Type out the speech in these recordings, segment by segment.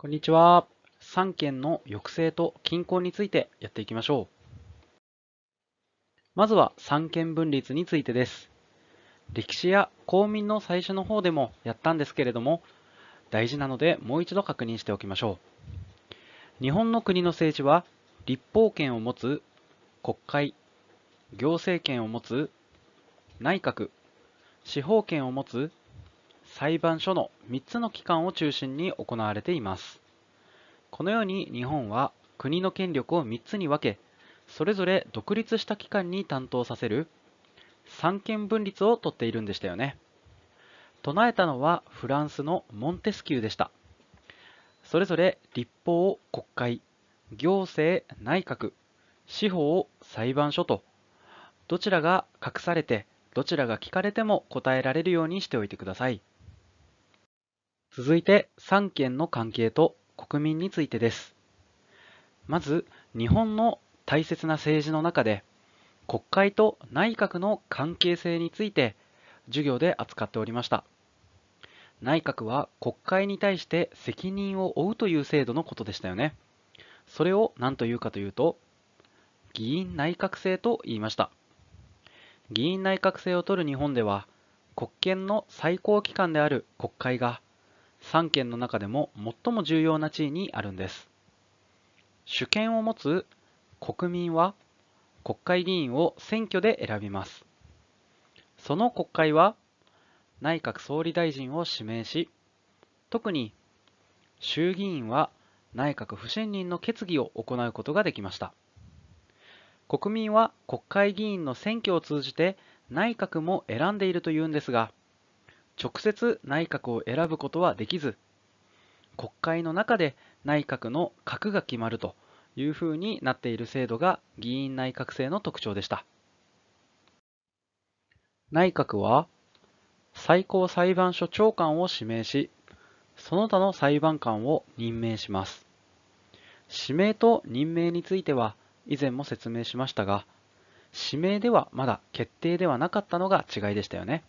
こんにちは。三権の抑制と均衡についてやっていきましょう。まずは三権分立についてです。歴史や公民の最初の方でもやったんですけれども、大事なのでもう一度確認しておきましょう。日本の国の政治は、立法権を持つ国会、行政権を持つ内閣、司法権を持つ裁判所の3つの機関を中心に行われています。このように日本は国の権力を3つに分け、それぞれ独立した機関に担当させる三権分立をとっているんでしたよね。唱えたのはフランスのモンテスキューでした。それぞれ立法を国会、行政内閣、司法を裁判所と、どちらが隠されて、どちらが聞かれても答えられるようにしておいてください。続いて、三権の関係と国民についてです。まず、日本の大切な政治の中で、国会と内閣の関係性について、授業で扱っておりました。内閣は国会に対して責任を負うという制度のことでしたよね。それを何というかというと、議員内閣制と言いました。議員内閣制を取る日本では、国権の最高機関である国会が3県の中でも最も重要な地位にあるんです。主権を持つ国民は国会議員を選挙で選びます。その国会は内閣総理大臣を指名し、特に衆議院は内閣不信任の決議を行うことができました。国民は国会議員の選挙を通じて内閣も選んでいるというんですが、直接内閣を選ぶことはできず、国会の中で内閣の閣が決まるというふうになっている制度が議員内閣制の特徴でした。内閣は最高裁判所長官を指名し、その他の裁判官を任命します。指名と任命については以前も説明しましたが、指名ではまだ決定ではなかったのが違いでしたよね。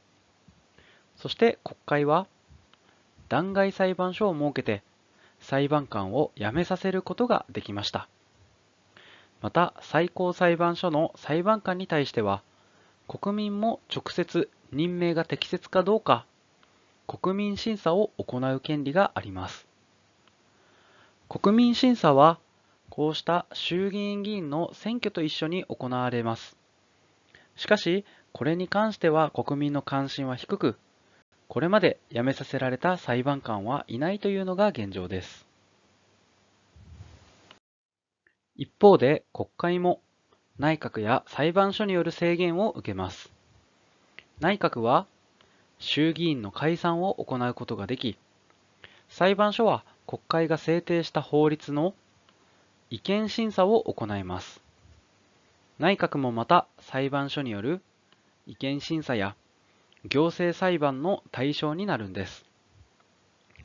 そして国会は弾劾裁判所を設けて裁判官を辞めさせることができましたまた最高裁判所の裁判官に対しては国民も直接任命が適切かどうか国民審査を行う権利があります国民審査はこうした衆議院議員の選挙と一緒に行われますしかしこれに関しては国民の関心は低くこれまで辞めさせられた裁判官はいないというのが現状です。一方で国会も内閣や裁判所による制限を受けます。内閣は衆議院の解散を行うことができ、裁判所は国会が制定した法律の違憲審査を行います。内閣もまた裁判所による違憲審査や行政裁判の対象になるんです。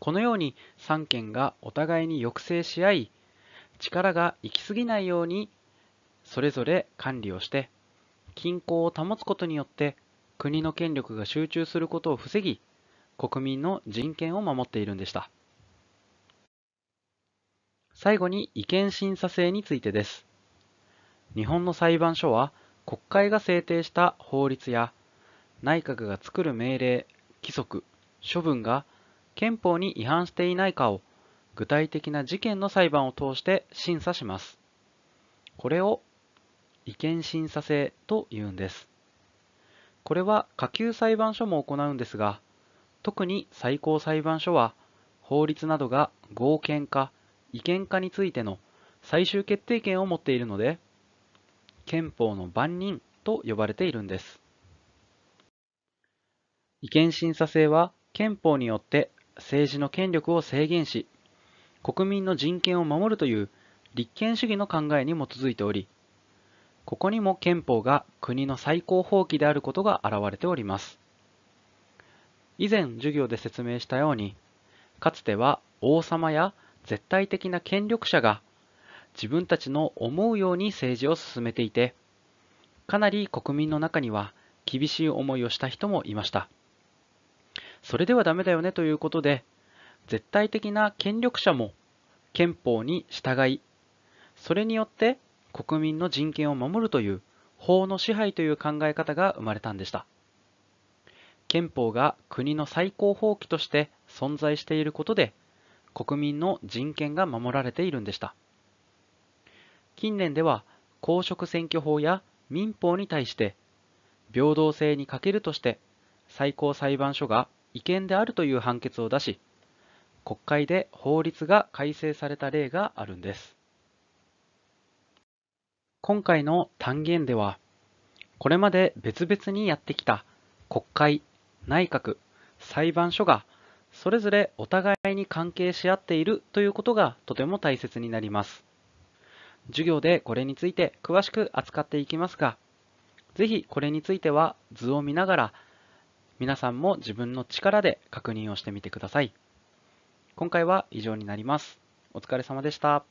このように3県がお互いに抑制し合い、力が行き過ぎないようにそれぞれ管理をして、均衡を保つことによって国の権力が集中することを防ぎ、国民の人権を守っているんでした。最後に違憲審査制についてです。日本の裁判所は国会が制定した法律や内閣が作る命令、規則、処分が憲法に違反していないかを具体的な事件の裁判を通して審査します。これを違憲審査制と言うんです。これは下級裁判所も行うんですが、特に最高裁判所は法律などが合憲か違憲かについての最終決定権を持っているので、憲法の万人と呼ばれているんです。違憲審査制は憲法によって政治の権力を制限し、国民の人権を守るという立憲主義の考えに基づいており、ここにも憲法が国の最高法規であることが現れております。以前授業で説明したように、かつては王様や絶対的な権力者が自分たちの思うように政治を進めていて、かなり国民の中には厳しい思いをした人もいました。それではダメだよねということで、絶対的な権力者も憲法に従い、それによって国民の人権を守るという法の支配という考え方が生まれたんでした。憲法が国の最高法規として存在していることで、国民の人権が守られているんでした。近年では公職選挙法や民法に対して平等性に欠けるとして最高裁判所が違憲であるという判決を出し、国会で法律が改正された例があるんです。今回の単元では、これまで別々にやってきた国会、内閣、裁判所がそれぞれお互いに関係し合っているということがとても大切になります。授業でこれについて詳しく扱っていきますが、ぜひこれについては図を見ながら皆さんも自分の力で確認をしてみてください。今回は以上になります。お疲れ様でした。